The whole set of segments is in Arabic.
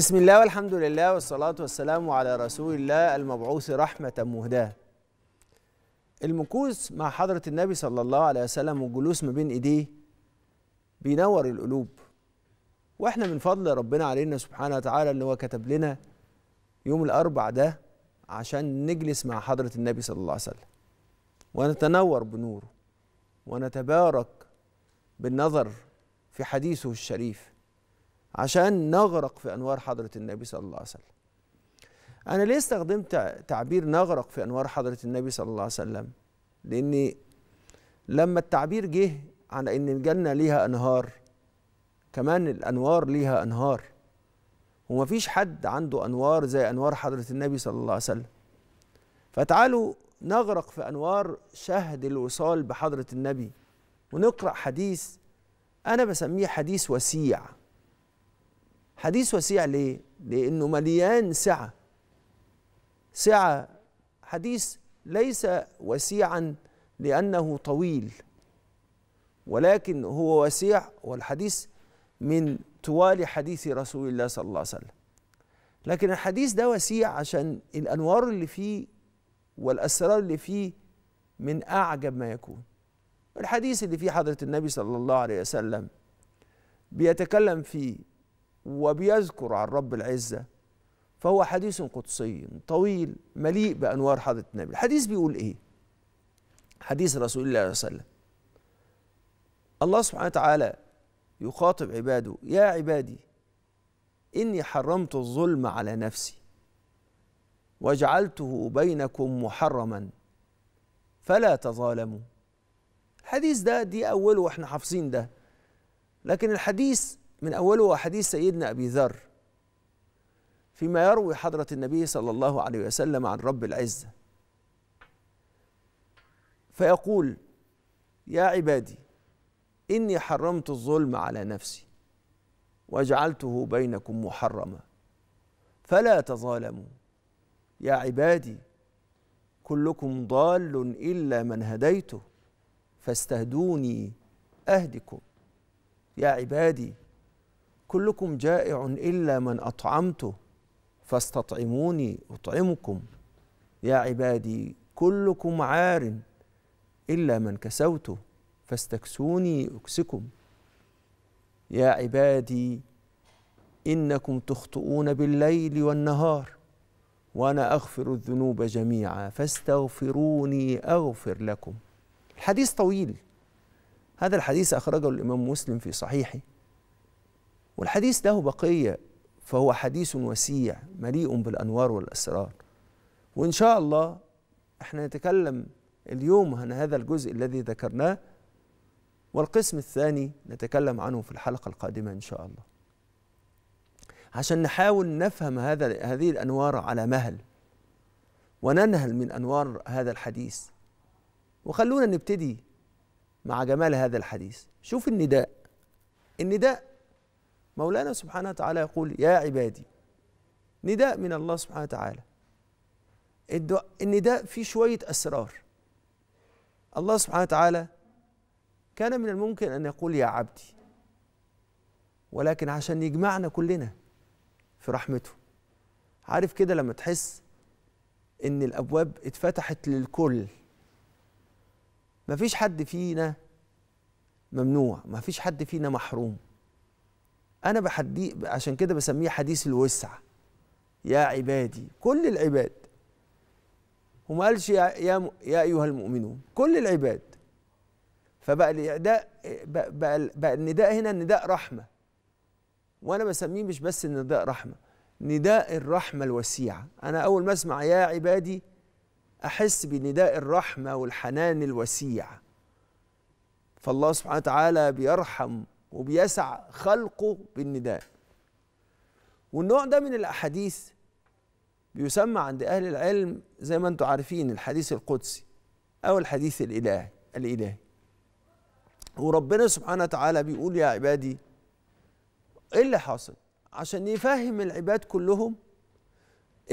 بسم الله والحمد لله والصلاة والسلام على رسول الله المبعوث رحمة مهداة المكوث مع حضرة النبي صلى الله عليه وسلم والجلوس ما بين إيديه بينور القلوب وإحنا من فضل ربنا علينا سبحانه وتعالى إن هو كتب لنا يوم الأربع ده عشان نجلس مع حضرة النبي صلى الله عليه وسلم ونتنور بنوره ونتبارك بالنظر في حديثه الشريف عشان نغرق في انوار حضره النبي صلى الله عليه وسلم انا ليه استخدمت تعبير نغرق في انوار حضره النبي صلى الله عليه وسلم لان لما التعبير جه على ان الجنه ليها انهار كمان الانوار ليها انهار ومفيش حد عنده انوار زي انوار حضره النبي صلى الله عليه وسلم فتعالوا نغرق في انوار شهد الوصال بحضره النبي ونقرا حديث انا بسميه حديث وسيع حديث وسيع ليه؟ لأنه مليان سعة سعة حديث ليس وسيعا لأنه طويل ولكن هو وسيع والحديث من طوال حديث رسول الله صلى الله عليه وسلم لكن الحديث ده وسيع عشان الأنوار اللي فيه والأسرار اللي فيه من أعجب ما يكون الحديث اللي فيه حضرة النبي صلى الله عليه وسلم بيتكلم فيه وبيذكر عن رب العزة فهو حديث قدسي طويل مليء بأنوار حضرة النبي الحديث بيقول إيه حديث رسول الله صلى الله عليه وسلم الله سبحانه وتعالى يخاطب عباده يا عبادي إني حرمت الظلم على نفسي وجعلته بينكم محرما فلا تظالموا الحديث ده دي أوله وإحنا حافظين ده لكن الحديث من أوله حديث سيدنا أبي ذر فيما يروي حضرة النبي صلى الله عليه وسلم عن رب العزة فيقول يا عبادي إني حرمت الظلم على نفسي وجعلته بينكم محرما فلا تظالموا يا عبادي كلكم ضال إلا من هديته فاستهدوني أهدكم يا عبادي كلكم جائع إلا من أطعمته فاستطعموني أطعمكم يا عبادي كلكم عار إلا من كسوته فاستكسوني أكسكم يا عبادي إنكم تخطئون بالليل والنهار وأنا أغفر الذنوب جميعا فاستغفروني أغفر لكم الحديث طويل هذا الحديث أخرجه الإمام مسلم في صحيحه والحديث له بقية فهو حديث وسيع مليء بالأنوار والأسرار وإن شاء الله احنا نتكلم اليوم عن هذا الجزء الذي ذكرناه والقسم الثاني نتكلم عنه في الحلقة القادمة إن شاء الله عشان نحاول نفهم هذا هذه الأنوار على مهل وننهل من أنوار هذا الحديث وخلونا نبتدي مع جمال هذا الحديث شوف النداء النداء مولانا سبحانه وتعالى يقول يا عبادي نداء من الله سبحانه وتعالى النداء فيه شوية أسرار الله سبحانه وتعالى كان من الممكن أن يقول يا عبدي ولكن عشان يجمعنا كلنا في رحمته عارف كده لما تحس ان الابواب اتفتحت للكل مفيش حد فينا ممنوع مفيش حد فينا محروم انا بحدي عشان كده بسميه حديث الوسع يا عبادي كل العباد وما قالش يا, يا, يا ايها المؤمنون كل العباد فبقى الاعداء بقى, بقى, بقى النداء هنا نداء رحمه وانا بسميه مش بس نداء رحمه نداء الرحمه الوسيعه انا اول ما اسمع يا عبادي احس بنداء الرحمه والحنان الوسيع فالله سبحانه وتعالى بيرحم وبيسع خلقه بالنداء والنوع ده من الاحاديث بيسمى عند اهل العلم زي ما انتم عارفين الحديث القدسي او الحديث الالهي الالهي وربنا سبحانه وتعالى بيقول يا عبادي ايه اللي حاصل عشان يفهم العباد كلهم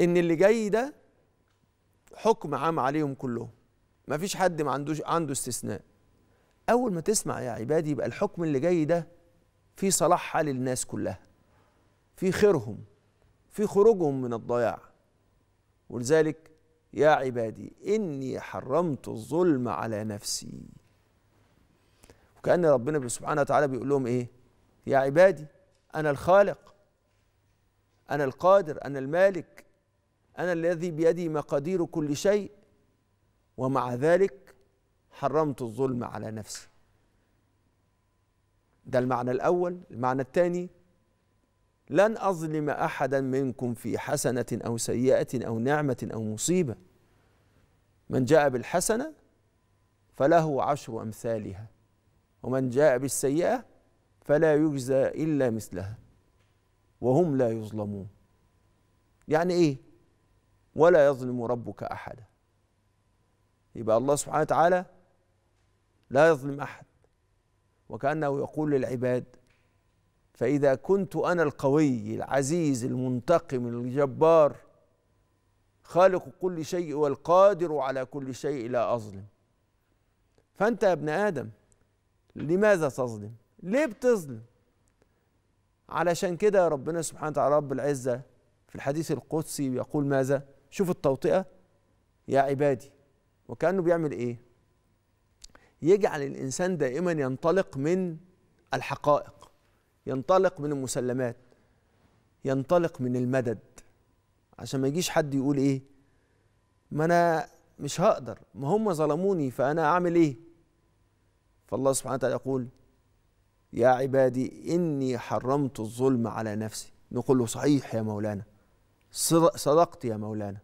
ان اللي جاي ده حكم عام عليهم كلهم مفيش حد ما عندوش عنده استثناء أول ما تسمع يا عبادي يبقى الحكم اللي جاي ده في صلاحها للناس كلها في خيرهم في خروجهم من الضياع ولذلك يا عبادي إني حرمت الظلم على نفسي وكأن ربنا سبحانه وتعالى بيقول لهم إيه يا عبادي أنا الخالق أنا القادر أنا المالك أنا الذي بيدي مقادير كل شيء ومع ذلك حرمت الظلم على نفسي ده المعنى الاول المعنى الثاني لن اظلم احدا منكم في حسنه او سيئه او نعمه او مصيبه من جاء بالحسنه فله عشر امثالها ومن جاء بالسيئه فلا يجزى الا مثلها وهم لا يظلمون يعني ايه ولا يظلم ربك احدا يبقى الله سبحانه وتعالى لا يظلم احد وكانه يقول للعباد فاذا كنت انا القوي العزيز المنتقم الجبار خالق كل شيء والقادر على كل شيء لا اظلم فانت يا ابن ادم لماذا تظلم ليه بتظلم علشان كده ربنا سبحانه وتعالى رب العزه في الحديث القدسي يقول ماذا شوف التوطئه يا عبادي وكانه بيعمل ايه يجعل الانسان دائما ينطلق من الحقائق ينطلق من المسلمات ينطلق من المدد عشان ما يجيش حد يقول ايه ما انا مش هقدر ما هم ظلموني فانا اعمل ايه فالله سبحانه وتعالى يقول يا عبادي اني حرمت الظلم على نفسي نقول له صحيح يا مولانا صدقت يا مولانا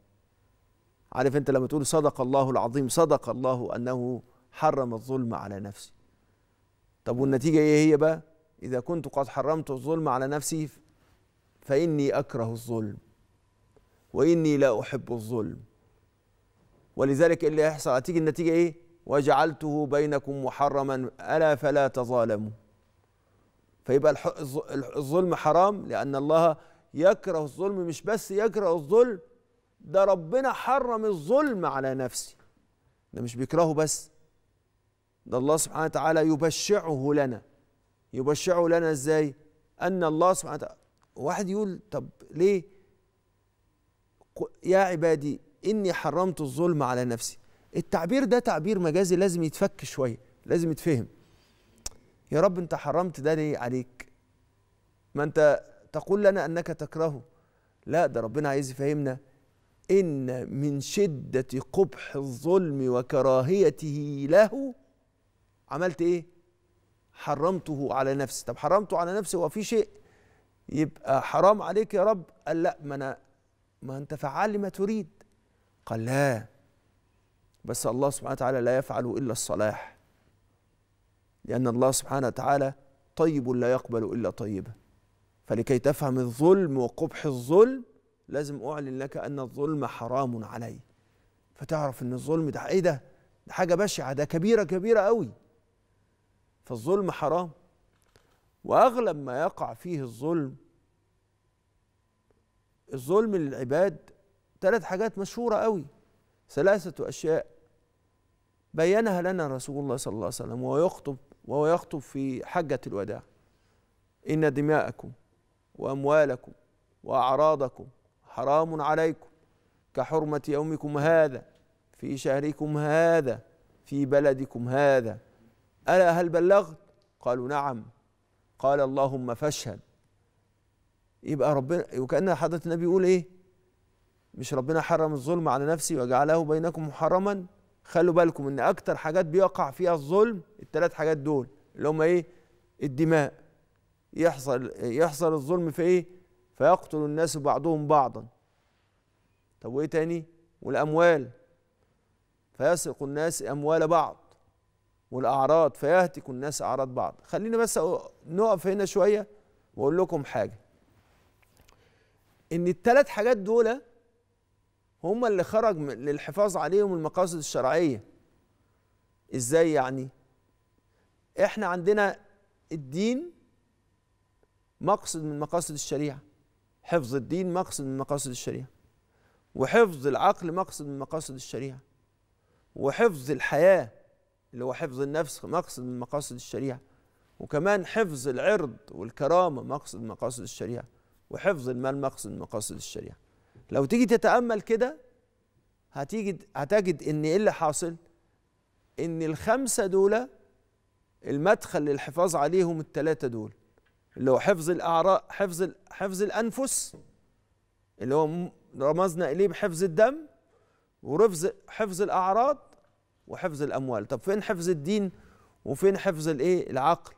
عارف انت لما تقول صدق الله العظيم صدق الله انه حرم الظلم على نفسي طب والنتيجة إيه هي بقى إذا كنت قد حرمت الظلم على نفسي فإني أكره الظلم وإني لا أحب الظلم ولذلك إيه اللي هيحصل هتيجي النتيجة إيه وجعلته بينكم محرما ألا فلا تظالموا فيبقى الظلم حرام لأن الله يكره الظلم مش بس يكره الظلم ده ربنا حرم الظلم على نفسي ده مش بيكرهه بس ده الله سبحانه وتعالى يبشعه لنا يبشعه لنا ازاي ان الله سبحانه وتعالى واحد يقول طب ليه يا عبادي اني حرمت الظلم على نفسي التعبير ده تعبير مجازي لازم يتفك شويه لازم يتفهم يا رب انت حرمت ده ليه عليك ما انت تقول لنا انك تكرهه لا ده ربنا عايز يفهمنا ان من شده قبح الظلم وكراهيته له عملت ايه حرمته على نفسي طب حرمته على نفسي هو في شيء يبقى حرام عليك يا رب قال لا ما انا ما انت فعال لما تريد قال لا بس الله سبحانه وتعالى لا يفعل الا الصلاح لان الله سبحانه وتعالى طيب لا يقبل الا طيبا فلكي تفهم الظلم وقبح الظلم لازم اعلن لك ان الظلم حرام علي فتعرف ان الظلم ده ايه ده ده حاجه بشعه ده كبيره كبيره قوي فالظلم حرام واغلب ما يقع فيه الظلم الظلم للعباد ثلاث حاجات مشهوره قوي ثلاثه اشياء بينها لنا رسول الله صلى الله عليه وسلم وهو يخطب وهو يخطب في حجه الوداع ان دماءكم واموالكم واعراضكم حرام عليكم كحرمه يومكم هذا في شهركم هذا في بلدكم هذا ألا هل بلغت قالوا نعم قال اللهم فاشهد يبقى ربنا وكأن حضرة النبي يقول إيه مش ربنا حرم الظلم على نفسي وجعله بينكم محرما خلوا بالكم ان اكتر حاجات بيقع فيها الظلم الثلاث حاجات دول اللي هم ايه الدماء يحصل يحصل الظلم في ايه فيقتل الناس بعضهم بعضا طب وايه تاني والاموال فيسرق الناس اموال بعض والاعراض فيهتك الناس اعراض بعض خلينا بس نقف هنا شويه واقول لكم حاجه ان الثلاث حاجات دول هم اللي خرج للحفاظ عليهم المقاصد الشرعيه ازاي يعني احنا عندنا الدين مقصد من مقاصد الشريعه حفظ الدين مقصد من مقاصد الشريعه وحفظ العقل مقصد من مقاصد الشريعه وحفظ الحياه اللي هو حفظ النفس مقصد من مقاصد الشريعة وكمان حفظ العرض والكرامة مقصد من مقاصد الشريعة وحفظ المال مقصد من مقاصد الشريعة لو تيجي تتأمل كده هتيجي هتجد إن إيه اللي حاصل؟ إن الخمسة دول المدخل للحفاظ عليهم الثلاثة دول اللي هو حفظ الأعراض حفظ حفظ الأنفس اللي هو رمزنا إليه بحفظ الدم ورفض حفظ الأعراض وحفظ الاموال طب فين حفظ الدين وفين حفظ الايه العقل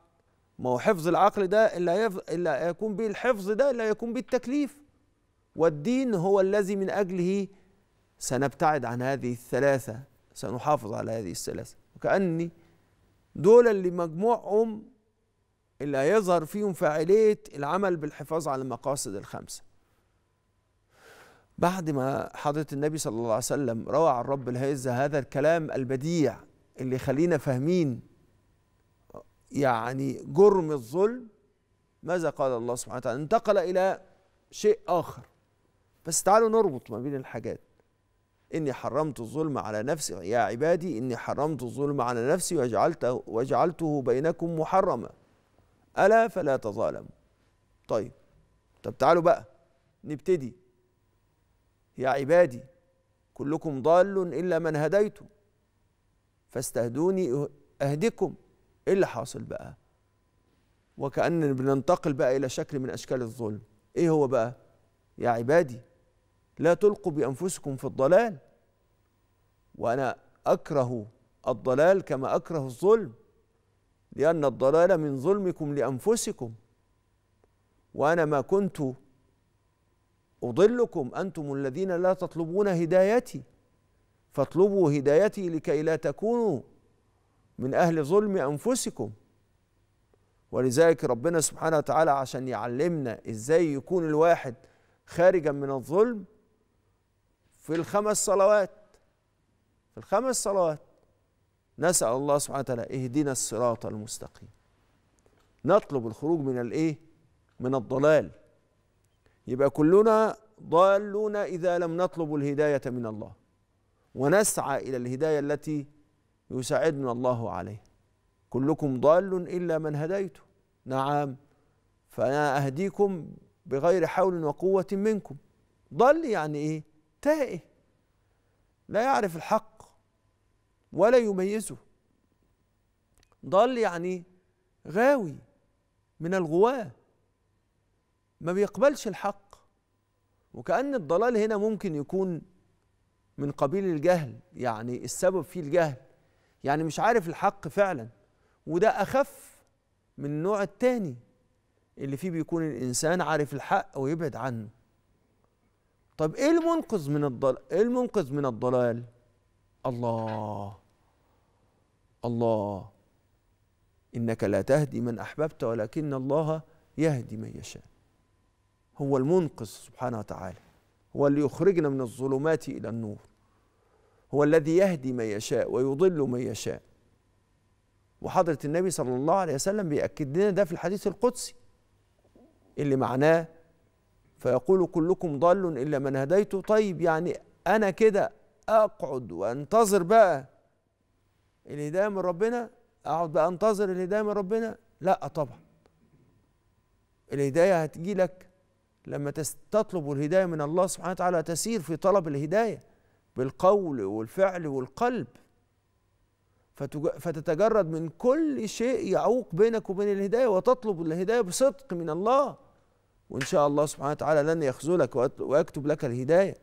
ما هو حفظ العقل ده اللي, هيف... اللي هيكون به الحفظ ده اللي هيكون به التكليف والدين هو الذي من اجله سنبتعد عن هذه الثلاثه سنحافظ على هذه الثلاثه وكاني دول اللي مجموعهم اللي هيظهر فيهم فاعليه العمل بالحفاظ على المقاصد الخمسه بعد ما حضرة النبي صلى الله عليه وسلم روى عن رب الهيزة هذا الكلام البديع اللي خلينا فاهمين يعني جرم الظلم ماذا قال الله سبحانه وتعالى انتقل إلى شيء آخر بس تعالوا نربط ما بين الحاجات إني حرمت الظلم على نفسي يا عبادي إني حرمت الظلم على نفسي وجعلته, وجعلته بينكم محرما ألا فلا تظالموا طيب طب تعالوا بقى نبتدي يا عبادي كلكم ضال الا من هديته فاستهدوني اهدكم ايه اللي حاصل بقى وكأن بننتقل بقى الى شكل من اشكال الظلم ايه هو بقى يا عبادي لا تلقوا بانفسكم في الضلال وانا اكره الضلال كما اكره الظلم لان الضلال من ظلمكم لانفسكم وانا ما كنت أضلكم أنتم الذين لا تطلبون هدايتي فاطلبوا هدايتي لكي لا تكونوا من أهل ظلم أنفسكم ولذلك ربنا سبحانه وتعالى عشان يعلمنا إزاي يكون الواحد خارجا من الظلم في الخمس صلوات في الخمس صلوات نسأل الله سبحانه وتعالى اهدنا الصراط المستقيم نطلب الخروج من الايه من الضلال يبقى كلنا ضالون إذا لم نطلب الهداية من الله ونسعى إلى الهداية التي يساعدنا الله عليها كلكم ضال إلا من هديته نعم فأنا أهديكم بغير حول وقوة منكم ضل يعني إيه تائه لا يعرف الحق ولا يميزه ضل يعني غاوي من الغواه ما بيقبلش الحق وكأن الضلال هنا ممكن يكون من قبيل الجهل يعني السبب فيه الجهل يعني مش عارف الحق فعلا وده أخف من النوع التاني اللي فيه بيكون الإنسان عارف الحق ويبعد عنه طب إيه المنقذ من الضلال إيه المنقذ من الضلال الله الله إنك لا تهدي من أحببت ولكن الله يهدي من يشاء هو المنقذ سبحانه وتعالى هو اللي يخرجنا من الظلمات إلى النور هو الذي يهدي من يشاء ويضل من يشاء وحضرة النبي صلى الله عليه وسلم بيأكد لنا ده في الحديث القدسي اللي معناه فيقول كلكم ضال إلا من هديته طيب يعني أنا كده أقعد وأنتظر بقى الهداية من ربنا أقعد بقى أنتظر الهداية من ربنا لا طبعا الهداية هتجي لك لما تطلب الهداية من الله سبحانه وتعالى تسير في طلب الهداية بالقول والفعل والقلب فتتجرد من كل شيء يعوق بينك وبين الهداية وتطلب الهداية بصدق من الله وإن شاء الله سبحانه وتعالى لن يخذلك ويكتب لك الهداية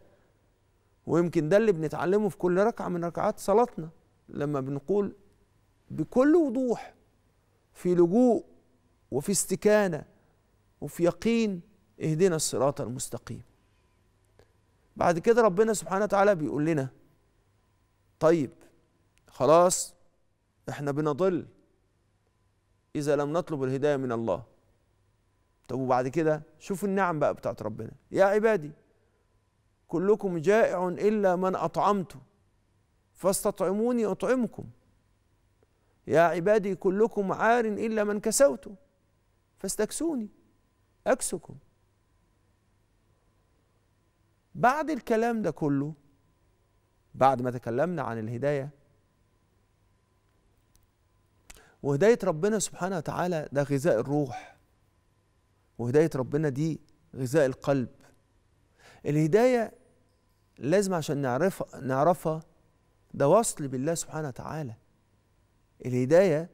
ويمكن ده اللي بنتعلمه في كل ركعة من ركعات صلاتنا لما بنقول بكل وضوح في لجوء وفي استكانة وفي يقين اهدنا الصراط المستقيم بعد كده ربنا سبحانه وتعالى بيقول لنا طيب خلاص احنا بنضل اذا لم نطلب الهدايه من الله طب وبعد كده شوف النعم بقى بتاعت ربنا يا عبادي كلكم جائع الا من اطعمته فاستطعموني اطعمكم يا عبادي كلكم عار الا من كسوته فاستكسوني اكسكم بعد الكلام ده كله بعد ما تكلمنا عن الهدايه وهدايه ربنا سبحانه وتعالى ده غذاء الروح وهدايه ربنا دي غذاء القلب الهدايه لازم عشان نعرفها نعرفها ده وصل بالله سبحانه وتعالى الهدايه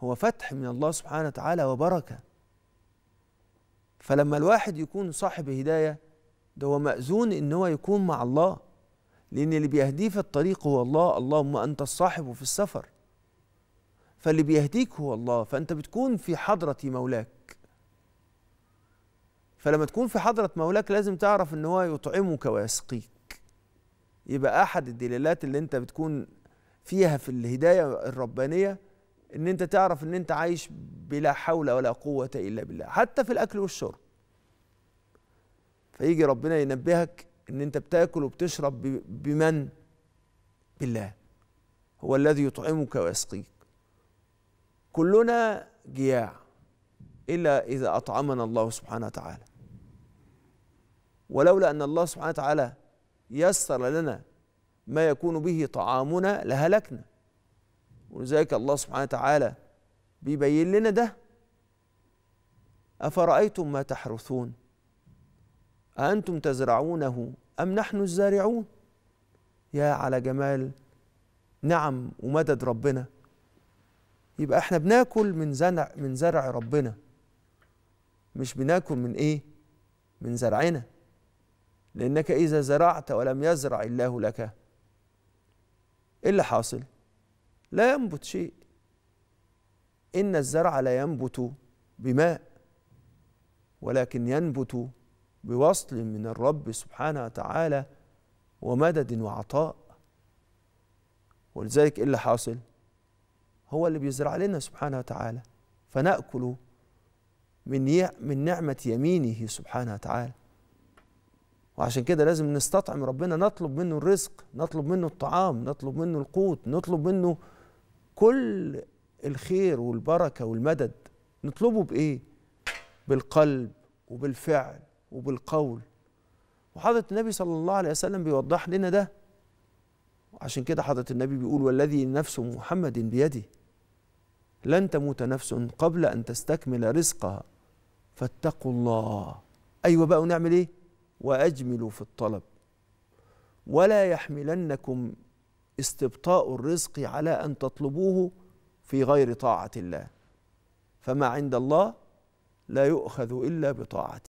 هو فتح من الله سبحانه وتعالى وبركه فلما الواحد يكون صاحب هدايه ده هو مأذون إن هو يكون مع الله لأن اللي بيهديه في الطريق هو الله اللهم أنت الصاحب في السفر فاللي بيهديك هو الله فأنت بتكون في حضرة مولاك فلما تكون في حضرة مولاك لازم تعرف إن هو يطعمك ويسقيك يبقى أحد الدلالات اللي أنت بتكون فيها في الهداية الربانية إن أنت تعرف إن أنت عايش بلا حول ولا قوة إلا بالله حتى في الأكل والشرب فيجي ربنا ينبهك ان انت بتاكل وبتشرب بمن بالله هو الذي يطعمك ويسقيك كلنا جياع الا اذا اطعمنا الله سبحانه وتعالى ولولا ان الله سبحانه وتعالى يسر لنا ما يكون به طعامنا لهلكنا ولذلك الله سبحانه وتعالى بيبين لنا ده افرايتم ما تحرثون أأنتم تزرعونه أم نحن الزارعون يا على جمال نعم ومدد ربنا يبقى احنا بناكل من زرع من زرع ربنا مش بناكل من ايه من زرعنا لانك اذا زرعت ولم يزرع الله لك ايه اللي حاصل لا ينبت شيء ان الزرع لا ينبت بماء ولكن ينبت بوصل من الرب سبحانه وتعالى ومدد وعطاء ولذلك ايه اللي حاصل هو اللي بيزرع لنا سبحانه وتعالى فنأكل من من نعمة يمينه سبحانه وتعالى وعشان كده لازم نستطعم ربنا نطلب منه الرزق نطلب منه الطعام نطلب منه القوت نطلب منه كل الخير والبركة والمدد نطلبه بإيه؟ بالقلب وبالفعل وبالقول وحضرة النبي صلى الله عليه وسلم بيوضح لنا ده عشان كده حضرة النبي بيقول والذي نفس محمد بيده لن تموت نفس قبل أن تستكمل رزقها فاتقوا الله أيوة بقى ونعمل إيه وأجملوا في الطلب ولا يحملنكم استبطاء الرزق على أن تطلبوه في غير طاعة الله فما عند الله لا يؤخذ إلا بطاعته